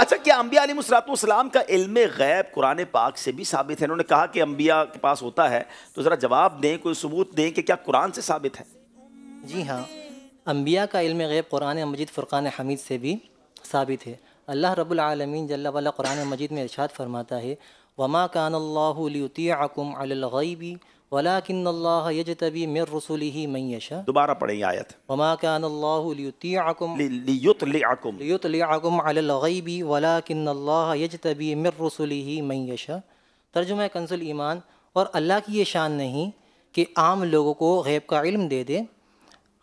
اچھا کیا انبیاء علیہ مسلاط والسلام کا علم غیب قرآن پاک سے بھی ثابت ہے انہوں نے کہا کہ انبیاء کے پاس ہوتا ہے تو ذرا جواب دیں کوئی ثبوت دیں کہ کیا قرآن سے ثابت ہے جی ہاں انبیاء کا علم غیب قرآن مجید فرقان حمید سے بھی ثابت ہے اللہ رب العالمین والا قرآن مجید میں ارشاد فرماتا ہے وما کان اللہ علی الغیبی ولكن الله یجتبی من رسله من يشاء دوبارہ پڑھیں آیت وما كان الله ليطيعكم ليطلعكم ليطلعكم على الغيب ولكن الله يجتبي من رسله من يشاء ترجمہ کنز ایمان اور اللہ کی یہ شان نہیں کہ عام لوگوں کو غیب کا علم دے دے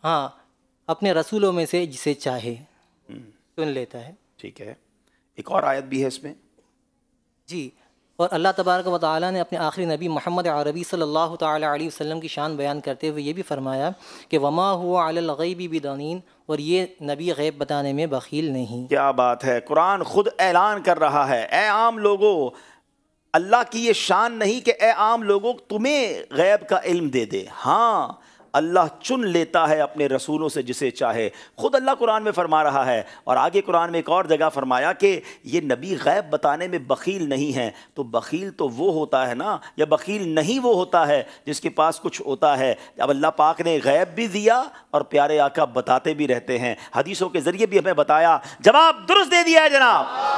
ہاں اپنے رسولوں میں سے جسے چاہے سن لیتا ہے ٹھیک ہے ایک اور آیت بھی ہے اس میں جی اور اللہ تبارک و تعالیٰ نے اپنے آخری نبی محمد عربی صلی اللہ تعالیٰ علیہ وسلم کی شان بیان کرتے ہوئے یہ بھی فرمایا کہ وما ہوا علی الغیبی بدانین اور یہ نبی غیب بتانے میں بخیل نہیں کیا بات ہے قرآن خود اعلان کر رہا ہے اے عام لوگوں اللہ کی یہ شان نہیں کہ اے عام لوگوں تمہیں غیب کا علم دے دے ہاں اللہ چن لیتا ہے اپنے رسولوں سے جسے چاہے خود اللہ قرآن میں فرما رہا ہے اور آگے قرآن میں ایک اور جگہ فرمایا کہ یہ نبی غیب بتانے میں بخیل نہیں ہے تو بخیل تو وہ ہوتا ہے نا یا بخیل نہیں وہ ہوتا ہے جس کے پاس کچھ ہوتا ہے اب اللہ پاک نے غیب بھی دیا اور پیارے آقا بتاتے بھی رہتے ہیں حدیثوں کے ذریعے بھی ہمیں بتایا جواب درست دے دیا ہے جناب